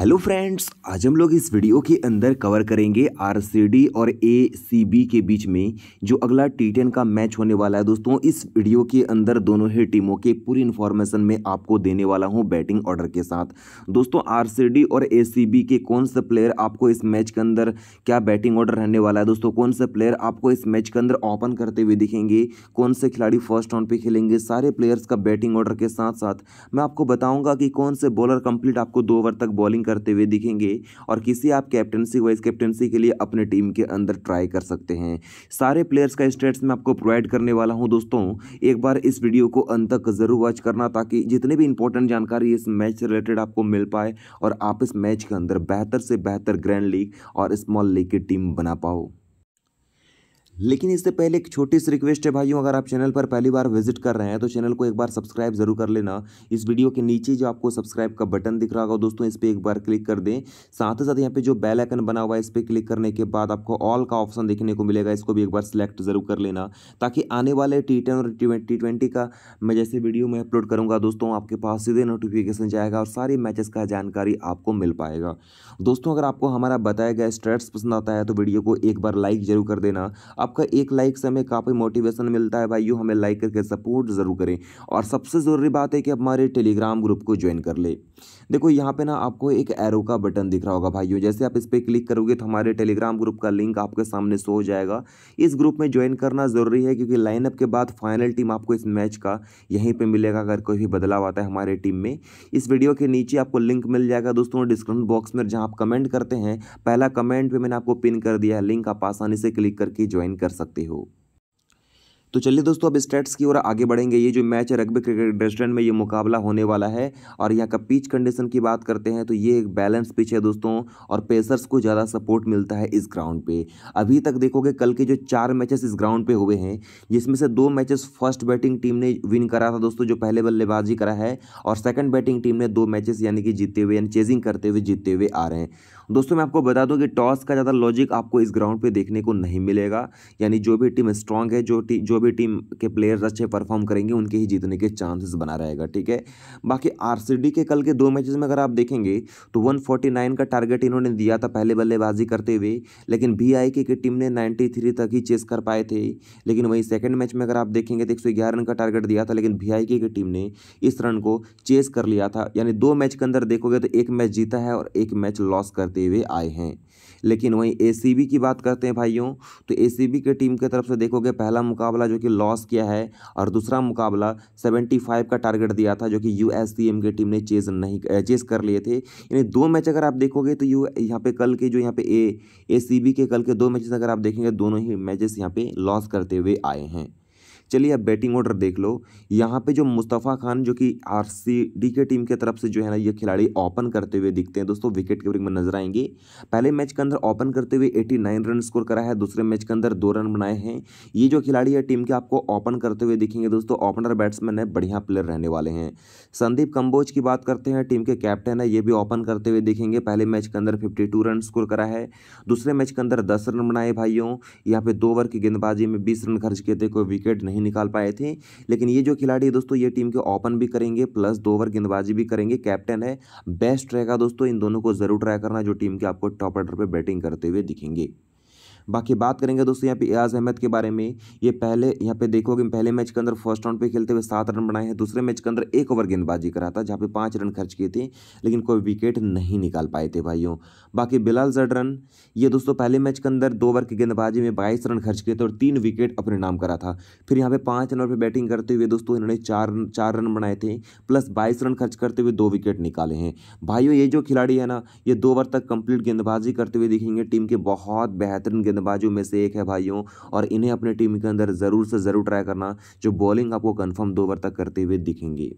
hello friends आज हम लोग इस वीडियो के अंदर कवर करेंगे आरसीडी और एसीबी के बीच में जो अगला टी टेन का मैच होने वाला है दोस्तों इस वीडियो के अंदर दोनों ही टीमों के पूरी इन्फॉर्मेशन में आपको देने वाला हूं बैटिंग ऑर्डर के साथ दोस्तों आरसीडी और एसीबी के कौन से प्लेयर आपको इस मैच के अंदर क्या बैटिंग ऑर्डर रहने वाला है दोस्तों कौन से प्लेयर आपको इस मैच के अंदर ओपन करते हुए दिखेंगे कौन से खिलाड़ी फर्स्ट राउंड पर खेलेंगे सारे प्लेयर्स का बैटिंग ऑर्डर के साथ साथ मैं आपको बताऊँगा कि कौन से बॉलर कंप्लीट आपको दो ओवर तक बॉलिंग करते हुए दिखेंगे और किसी आप कैप्टनसी वाइस कैप्टनसी के लिए अपने टीम के अंदर ट्राई कर सकते हैं सारे प्लेयर्स का स्टेट्स मैं आपको प्रोवाइड करने वाला हूँ दोस्तों एक बार इस वीडियो को अंत तक ज़रूर वॉच करना ताकि जितने भी इंपॉर्टेंट जानकारी इस मैच से रिलेटेड आपको मिल पाए और आप इस मैच के अंदर बेहतर से बेहतर ग्रैंड लीग और स्मॉल लीग की टीम बना पाओ लेकिन इससे पहले एक छोटी सी रिक्वेस्ट है भाइयों अगर आप चैनल पर पहली बार विजिट कर रहे हैं तो चैनल को एक बार सब्सक्राइब जरूर कर लेना इस वीडियो के नीचे जो आपको सब्सक्राइब का बटन दिख रहा होगा दोस्तों इस पर एक बार क्लिक कर दें साथ ही साथ यहाँ पे जो बेल आइकन बना हुआ है इस पर क्लिक करने के बाद आपको ऑल का ऑप्शन देखने को मिलेगा इसको भी एक बार सिलेक्ट जरूर कर लेना ताकि आने वाले टी टेन और टी ट्वेंटी का मैं जैसे वीडियो में अपलोड करूँगा दोस्तों आपके पास सीधे नोटिफिकेशन जाएगा और सारी मैचेस का जानकारी आपको मिल पाएगा दोस्तों अगर आपको हमारा बताया गया स्ट्रेट्स पसंद आता है तो वीडियो को एक बार लाइक जरूर कर देना आप आपका एक लाइक से हमें काफ़ी मोटिवेशन मिलता है भाई हमें लाइक करके सपोर्ट ज़रूर करें और सबसे ज़रूरी बात है कि हमारे टेलीग्राम ग्रुप को ज्वाइन कर ले देखो यहाँ पे ना आपको एक एरो का बटन दिख रहा होगा भाइयों जैसे आप इस पर क्लिक करोगे तो हमारे टेलीग्राम ग्रुप का लिंक आपके सामने शो हो जाएगा इस ग्रुप में ज्वाइन करना ज़रूरी है क्योंकि लाइनअप के बाद फाइनल टीम आपको इस मैच का यहीं पर मिलेगा अगर कोई भी बदलाव आता है हमारे टीम में इस वीडियो के नीचे आपको लिंक मिल जाएगा दोस्तों डिस्क्रिप्शन बॉक्स में जहाँ आप कमेंट करते हैं पहला कमेंट पर मैंने आपको पिन कर दिया है लिंक आप आसानी से क्लिक करके ज्वाइन कर सकते हो तो चलिए दोस्तों अब स्टेट्स की ओर आगे बढ़ेंगे ये जो मैच है रग्बी क्रिकेट रेस्टोरेंट में ये मुकाबला होने वाला है और यहाँ का पिच कंडीशन की बात करते हैं तो ये एक बैलेंस पिच है दोस्तों और पेसर्स को ज़्यादा सपोर्ट मिलता है इस ग्राउंड पे अभी तक देखोगे कल के जो चार मैचेस इस ग्राउंड पे हुए हैं जिसमें से दो मैचेस फर्स्ट बैटिंग टीम ने विन करा था दोस्तों जो पहले बल्लेबाजी करा है और सेकंड बैटिंग टीम ने दो मैचेस यानी कि जीते हुए यानी चेजिंग करते हुए जीतते हुए आ रहे हैं दोस्तों मैं आपको बता दूं कि टॉस का ज़्यादा लॉजिक आपको इस ग्राउंड पे देखने को नहीं मिलेगा यानी जो भी टीम स्ट्रांग है जो टीम जो भी टीम के प्लेयर्स अच्छे परफॉर्म करेंगे उनके ही जीतने के चांसेस बना रहेगा ठीक है बाकी आरसीडी के कल के दो मैचेस में अगर आप देखेंगे तो 149 का टारगेट इन्होंने दिया था पहले बल्लेबाजी करते हुए लेकिन वी की टीम ने नाइन्टी तक ही चेस कर पाए थे लेकिन वहीं सेकेंड मैच में अगर आप देखेंगे तो एक रन का टारगेट दिया था लेकिन वी की टीम ने इस रन को चेस कर लिया था यानी दो मैच के अंदर देखोगे तो एक मैच जीता है और एक मैच लॉस करते हुए आए हैं लेकिन वहीं ए की बात करते हैं भाइयों तो ए के टीम की तरफ से देखोगे पहला मुकाबला जो कि लॉस किया है और दूसरा मुकाबला 75 का टारगेट दिया था जो कि यू की टीम ने चेज नहीं चेज कर लिए थे यानी दो मैच अगर आप देखोगे तो यू यहाँ पे कल के जो यहाँ पे ए ए के कल के दो मैचेस अगर आप देखेंगे दोनों ही मैचेस यहाँ पे लॉस करते हुए आए हैं चलिए अब बैटिंग ऑर्डर देख लो यहाँ पे जो मुस्तफ़ा खान जो कि आर के टीम के तरफ से जो है ना ये खिलाड़ी ओपन करते हुए दिखते हैं दोस्तों विकेट कीपिंग में नजर आएंगे पहले मैच के अंदर ओपन करते हुए 89 रन स्कोर करा है दूसरे मैच के अंदर दो रन बनाए हैं ये जो खिलाड़ी है टीम के आपको ओपन करते हुए दिखेंगे दोस्तों ओपनर बैट्समैन है बढ़िया प्लेयर रहने वाले हैं संदीप कम्बोज की बात करते हैं टीम के कैप्टन है ये भी ओपन करते हुए दिखेंगे पहले मैच के अंदर फिफ्टी रन स्कोर करा है दूसरे मैच के अंदर दस रन बनाए भाइयों यहाँ पे दो ओवर की गेंदबाजी में बीस रन खर्च किए थे कोई विकेट नहीं नहीं निकाल पाए थे लेकिन ये जो खिलाड़ी है दोस्तों ये टीम के ओपन भी करेंगे प्लस दो ओवर गेंदबाजी भी करेंगे कैप्टन है बेस्ट रहेगा दोस्तों इन दोनों को जरूर ट्राई करना जो टीम के आपको टॉप ऑर्डर पर बैटिंग करते हुए दिखेंगे बाकी बात करेंगे दोस्तों यहाँ पे एयाज अहमद के बारे में ये पहले यहाँ पे देखोगे पहले मैच के अंदर फर्स्ट राउंड पे खेलते हुए सात रन बनाए हैं दूसरे मैच के अंदर एक ओवर गेंदबाजी करा था जहाँ पे पाँच रन खर्च किए थे लेकिन कोई विकेट नहीं निकाल पाए थे भाइयों बाकी बिलाल जड रन ये दोस्तों पहले मैच के अंदर दो ओवर की गेंदबाजी में बाईस रन खर्च किए थे और तीन विकेट अपने नाम करा था फिर यहाँ पे पाँच रन पर बैटिंग करते हुए दोस्तों इन्होंने चार चार रन बनाए थे प्लस बाईस रन खर्च करते हुए दो विकेट निकाले हैं भाइयों ये जो खिलाड़ी है ना ये दो ओवर तक कंप्लीट गेंदबाजी करते हुए दिखेंगे टीम के बहुत बेहतरीन गेंदबाजों में से एक है भाइयों और इन्हें अपने टीम के अंदर ज़रूर से ज़रूर ट्राई करना जो बॉलिंग आपको कन्फर्म दो ओवर तक करते हुए दिखेंगे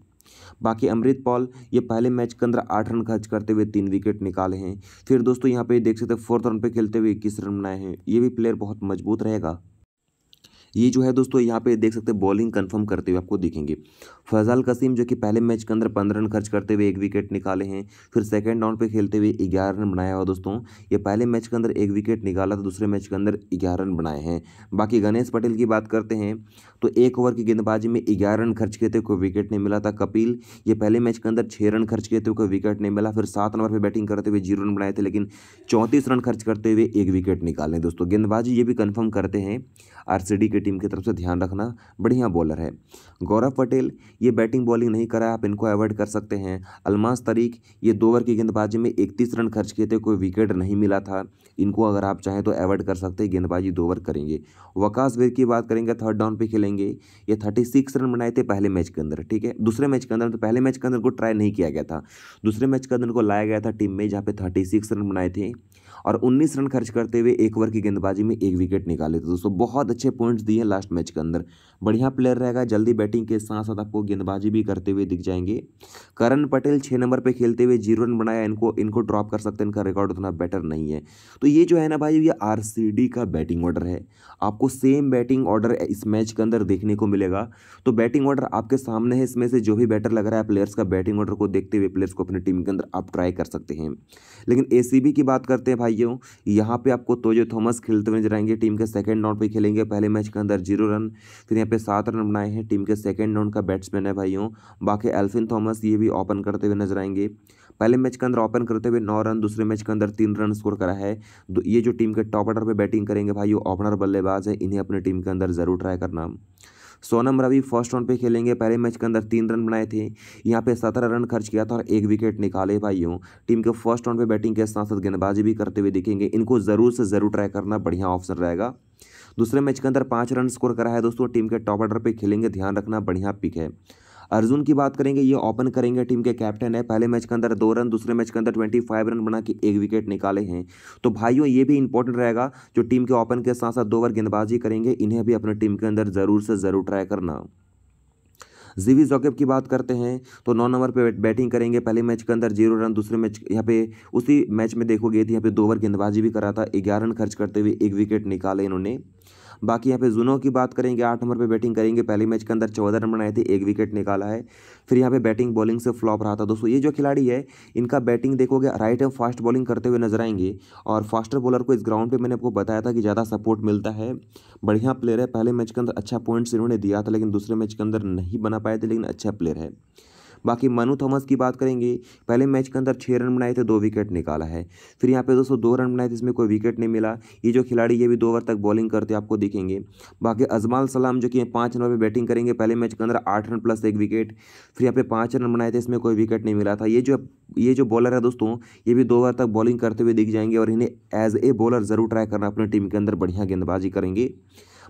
बाकी अमृत पॉल ये पहले मैच के अंदर आठ रन खर्च करते हुए तीन विकेट निकाले हैं फिर दोस्तों यहाँ पे देख सकते हैं फोर्थ रन पे खेलते हुए इक्कीस रन बनाए हैं ये भी प्लेयर बहुत मजबूत रहेगा ये जो है दोस्तों यहाँ पे देख सकते हैं बॉलिंग कंफर्म करते हुए आपको दिखेंगे फैजाल कसीम जो कि पहले मैच के अंदर पंद्रह रन खर्च करते हुए एक विकेट निकाले हैं फिर सेकेंड राउंड पर खेलते हुए ग्यारह रन बनाया हुआ दोस्तों ये पहले मैच के अंदर एक विकेट निकाला था दूसरे मैच के अंदर ग्यारह रन बनाए हैं बाकी गणेश पटेल की बात करते हैं तो एक ओवर की गेंदबाजी में ग्यारह रन खर्च किए थे कोई विकेट नहीं मिला था कपिल ये पहले मैच के अंदर छः रन खर्च किए थे कोई विकेट नहीं मिला फिर सात नंबर पर बैटिंग करते हुए जीरो रन बनाए थे लेकिन चौंतीस रन खर्च करते हुए एक विकेट निकाले दोस्तों गेंदबाजी ये भी कन्फर्म करते हैं आर के टीम की तरफ से ध्यान रखना बढ़िया बॉलर है गौरव पटेल ये बैटिंग बॉलिंग नहीं करा आप इनको अवॉइड कर सकते हैं अलमास तरीक ये दो ओवर की गेंदबाजी में इकतीस रन खर्च किए थे कोई विकेट नहीं मिला था इनको अगर आप चाहें तो अवॉइड कर सकते हैं गेंदबाजी दो ओवर करेंगे वकास वीर की बात करेंगे थर्ड डाउन पर खेलेंगे ये थर्टी सिक्स रन बनाए थे पहले मैच के अंदर ठीक है दूसरे मैच के अंदर तो पहले मैच के अंदर को ट्राई नहीं किया गया था दूसरे मैच के अंदर को लाया गया था टीम में जहाँ पे थर्टी सिक्स रन बनाए थे और 19 रन खर्च करते हुए एक ओवर की गेंदबाजी में एक विकेट निकाले थे दोस्तों बहुत अच्छे पॉइंट्स दिए लास्ट मैच के अंदर बढ़िया प्लेयर रहेगा जल्दी बैटिंग के साथ साथ आपको गेंदबाजी भी करते हुए दिख जाएंगे करण पटेल छः नंबर पर खेलते हुए जीरो रन बनाया इनको इनको ड्रॉप कर सकते हैं इनका रिकॉर्ड उतना बेटर नहीं है तो ये जो है ना भाई ये आर का बैटिंग ऑर्डर है आपको सेम बैटिंग ऑर्डर इस मैच के अंदर देखने को मिलेगा तो बैटिंग ऑर्डर आपके सामने है इसमें से जो भी बैटर लग रहा है प्लेयर्स का बैटिंग ऑर्डर को देखते हुए प्लेयर्स को अपनी टीम के अंदर आप ट्राई कर सकते हैं लेकिन एसीबी की बात करते हैं भाइयों यहाँ पे आपको तोजो थॉमस खेलते हुए नजर आएंगे टीम के सेकंड डाउन पे खेलेंगे पहले मैच के अंदर जीरो रन फिर यहाँ पे सात रन बनाए हैं टीम के सेकंड डाउन का बैट्समैन है भाइयों बाकी एल्फिन थॉमस ये भी ओपन करते हुए नजर आएंगे पहले मैच के अंदर ओपन करते हुए नौ रन दूसरे मैच के अंदर तीन रन स्कोर करा है तो ये जो टीम के टॉप ऑर्डर पर बैटिंग करेंगे भाई ओपनर बल्लेबाज है इन्हें अपनी टीम के अंदर जरूर ट्राई करना सोनम रवि फर्स्ट राउंड पे खेलेंगे पहले मैच के अंदर तीन रन बनाए थे यहाँ पे सत्रह रन खर्च किया था और एक विकेट निकाले भाइयों टीम के फर्स्ट राउंड पे बैटिंग के साथ साथ गेंदबाजी भी करते हुए दिखेंगे इनको ज़रूर से ज़रूर ट्राई करना बढ़िया ऑप्शन रहेगा दूसरे मैच के अंदर पाँच रन स्कोर करा है दोस्तों टीम के टॉप ऑर्डर पर खेलेंगे ध्यान रखना बढ़िया पिक है अर्जुन की बात करेंगे ये ओपन करेंगे टीम के कैप्टन है पहले मैच के अंदर दो रन दूसरे मैच के अंदर ट्वेंटी फाइव रन बना के एक विकेट निकाले हैं तो भाइयों ये भी इंपॉर्टेंट रहेगा जो टीम के ओपन के साथ साथ दो ओवर गेंदबाजी करेंगे इन्हें भी अपने टीम के अंदर ज़रूर से ज़रूर ट्राई करना जीवी जॉकेब की बात करते हैं तो नौ नंबर पे बैटिंग करेंगे पहले मैच के अंदर जीरो रन दूसरे मैच यहाँ पे उसी मैच में देखोगे थे तो यहाँ पे दो ओवर गेंदबाजी भी करा था ग्यारह रन खर्च करते हुए एक विकेट निकाले इन्होंने बाकी यहाँ पे जुनो की बात करेंगे आठ नंबर पे बैटिंग करेंगे पहले मैच के अंदर चौदह रन बनाए थे एक विकेट निकाला है फिर यहाँ पे बैटिंग बॉलिंग से फ्लॉप रहा था दोस्तों ये जो खिलाड़ी है इनका बैटिंग देखोगे राइट एंड फास्ट बॉलिंग करते हुए नजर आएंगे और फास्टर बॉलर को इस ग्राउंड पर मैंने आपको बताया था कि ज़्यादा सपोर्ट मिलता है बढ़िया प्लेयर है पहले मैच के अंदर अच्छा पॉइंट्स इन्होंने दिया था लेकिन दूसरे मैच के अंदर नहीं बना पाए थे लेकिन अच्छा प्लेयर है बाकी मनु थॉमस की बात करेंगे पहले मैच के अंदर छः रन बनाए थे दो विकेट निकाला है फिर यहाँ पे दोस्तों दो रन बनाए थे इसमें कोई विकेट नहीं मिला ये जो खिलाड़ी ये भी दो ओवर तक बॉलिंग करते आपको दिखेंगे बाकी अजमाल सलाम जो कि पाँच रन पर बैटिंग करेंगे पहले मैच के अंदर आठ रन प्लस एक विकेट फिर यहाँ पे पाँच रन बनाए थे इसमें कोई विकेट नहीं मिला था ये जो ये जो बॉलर है दोस्तों ये भी दो ओवर तक बॉलिंग करते हुए दिख जाएंगे और इन्हें एज ए बॉलर ज़रूर ट्राई करना अपनी टीम के अंदर बढ़िया गेंदबाजी करेंगे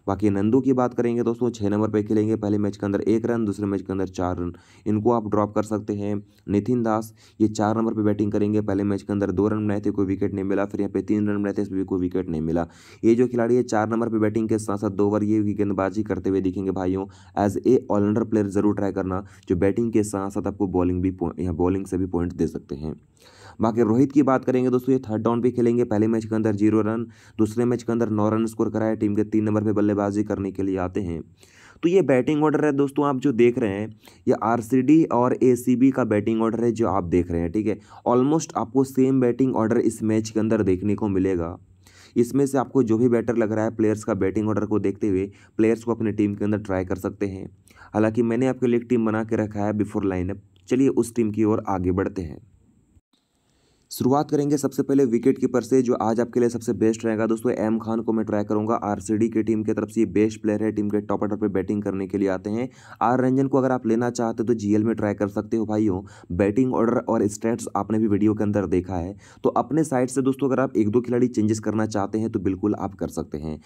बाकी नंदू की बात करेंगे दोस्तों छः नंबर पर खेलेंगे पहले मैच के अंदर एक रन दूसरे मैच के अंदर चार रन इनको आप ड्रॉप कर सकते हैं नितिन दास ये चार नंबर पर बैटिंग करेंगे पहले मैच के अंदर दो रन बनाए थे कोई विकेट नहीं मिला फिर यहाँ पे तीन रन बनाए थे इसमें भी कोई विकेट नहीं मिला ये जो खिलाड़ी है चार नंबर पर बैटिंग के साथ साथ दो ओवर ये गेंदबाजी करते हुए दिखेंगे भाइयों एज ए ऑलराउंडर प्लेयर जरूर ट्राई करना जो बैटिंग के साथ साथ आपको बॉलिंग भी यहाँ बॉलिंग से भी पॉइंट दे सकते हैं बाकी रोहित की बात करेंगे दोस्तों ये थर्ड डाउन भी खेलेंगे पहले मैच के अंदर जीरो रन दूसरे मैच के अंदर नौ रन स्कोर कराया टीम के तीन नंबर पर बल्ले बल्लेबाजी करने के लिए आते हैं तो ये बैटिंग ऑर्डर है दोस्तों आप जो देख रहे हैं ये आरसीडी और एसीबी का बैटिंग ऑर्डर है जो आप देख रहे हैं ठीक है ऑलमोस्ट आपको सेम बैटिंग ऑर्डर इस मैच के अंदर देखने को मिलेगा इसमें से आपको जो भी बेटर लग रहा है प्लेयर्स का बैटिंग ऑर्डर को देखते हुए प्लेयर्स को अपनी टीम के अंदर ट्राई कर सकते हैं हालांकि मैंने आपके लिए एक टीम बना के रखा है बिफोर लाइनअप चलिए उस टीम की ओर आगे बढ़ते हैं शुरुआत करेंगे सबसे पहले विकेट कीपर से जो आज आपके लिए सबसे बेस्ट रहेगा दोस्तों एम खान को मैं ट्राई करूंगा आरसीडी की टीम की तरफ से ये बेस्ट प्लेयर है टीम के टॉप ऑर्डर पर बैटिंग करने के लिए आते हैं आर रंजन को अगर आप लेना चाहते हो तो जीएल में ट्राई कर सकते हो भाइयों बैटिंग ऑर्डर और स्टेट्स आपने भी वीडियो के अंदर देखा है तो अपने साइड से दोस्तों अगर आप एक दो खिलाड़ी चेंजेस करना चाहते हैं तो बिल्कुल आप कर सकते हैं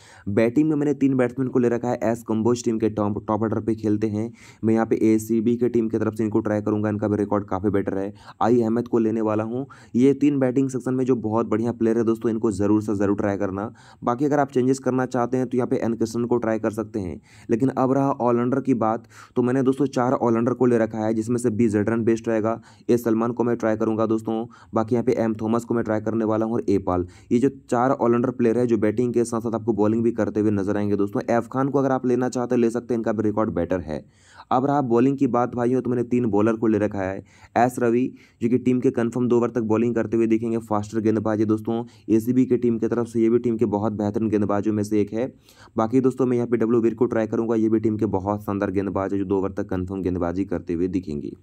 बैटिंग में मैंने तीन बैट्समैन को ले रखा है एस कम्बोज टीम के टॉप टॉप ऑर्डर पर खेलते हैं मैं यहाँ पे ए की टीम की तरफ से इनको ट्राई करूंगा इनका भी रिकॉर्ड काफ़ी बेटर है आई अहमद को लेने वाला हूँ ये तीन बैटिंग सेक्शन में जो बहुत बढ़िया प्लेयर है दोस्तों इनको ज़रूर से ज़रूर ट्राई करना बाकी अगर आप चेंजेस करना चाहते हैं तो यहाँ पे एन क्रिस्टन को ट्राई कर सकते हैं लेकिन अब रहा ऑलराउंडर की बात तो मैंने दोस्तों चार ऑलराउंडर को ले रखा है जिसमें से बी जेडरन बेस्ट रहेगा ए सलमान को मैं ट्राई करूंगा दोस्तों बाकी यहाँ पे एम थॉमस को मैं ट्राई करने वाला हूँ और ए पाल ये जो चार ऑलराउंडर प्लेयर है जो बैटिंग के साथ साथ आपको बॉलिंग भी करते हुए नजर आएंगे दोस्तों एफ खान को अगर आप लेना चाहते हैं ले सकते हैं इनका भी रिकॉर्ड बेटर है अब रहा बॉलिंग की बात भाइयों तो मैंने तीन बॉलर को ले रखा है एस रवि जो कि टीम के कंफर्म दो ओवर तक बॉलिंग करते हुए देखेंगे फास्टर गेंदबाज है दोस्तों ए के टीम की तरफ से ये भी टीम के बहुत बेहतरीन गेंदबाजों में से एक है बाकी दोस्तों मैं यहाँ पे डब्ल्यू वीर को ट्राई करूँगा ये भी टीम के बहुत शानदार गेंदबाज है जो दो ओवर तक कन्फर्म गेंदबाजी करते हुए दिखेंगी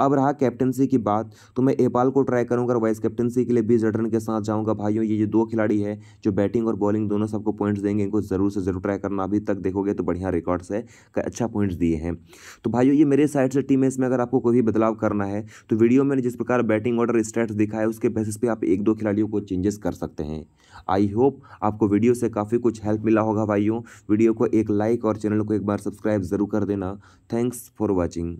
अब रहा कैप्टनसी की बात तो मैं एपाल को ट्राई करूँगा और वाइस कैप्टनसी के लिए बीस रटन के साथ जाऊँगा भाइयों ये जो दो खिलाड़ी है जो बैटिंग और बॉलिंग दोनों सबको पॉइंट्स देंगे इनको ज़रूर से ज़रूर ट्राई करना अभी तक देखोगे तो बढ़िया रिकॉर्ड्स है अच्छा पॉइंट्स दिए हैं तो भाइयों ये मेरे साइड से टीम है इसमें अगर आपको कोई भी बदलाव करना है तो वीडियो में जिस प्रकार बैटिंग ऑर्डर स्टेट्स दिखा है उसके बेसिस पे आप एक दो खिलाड़ियों को चेंजेस कर सकते हैं आई होप आपको वीडियो से काफ़ी कुछ हेल्प मिला होगा भाइयों वीडियो को एक लाइक और चैनल को एक बार सब्सक्राइब ज़रूर कर देना थैंक्स फॉर वॉचिंग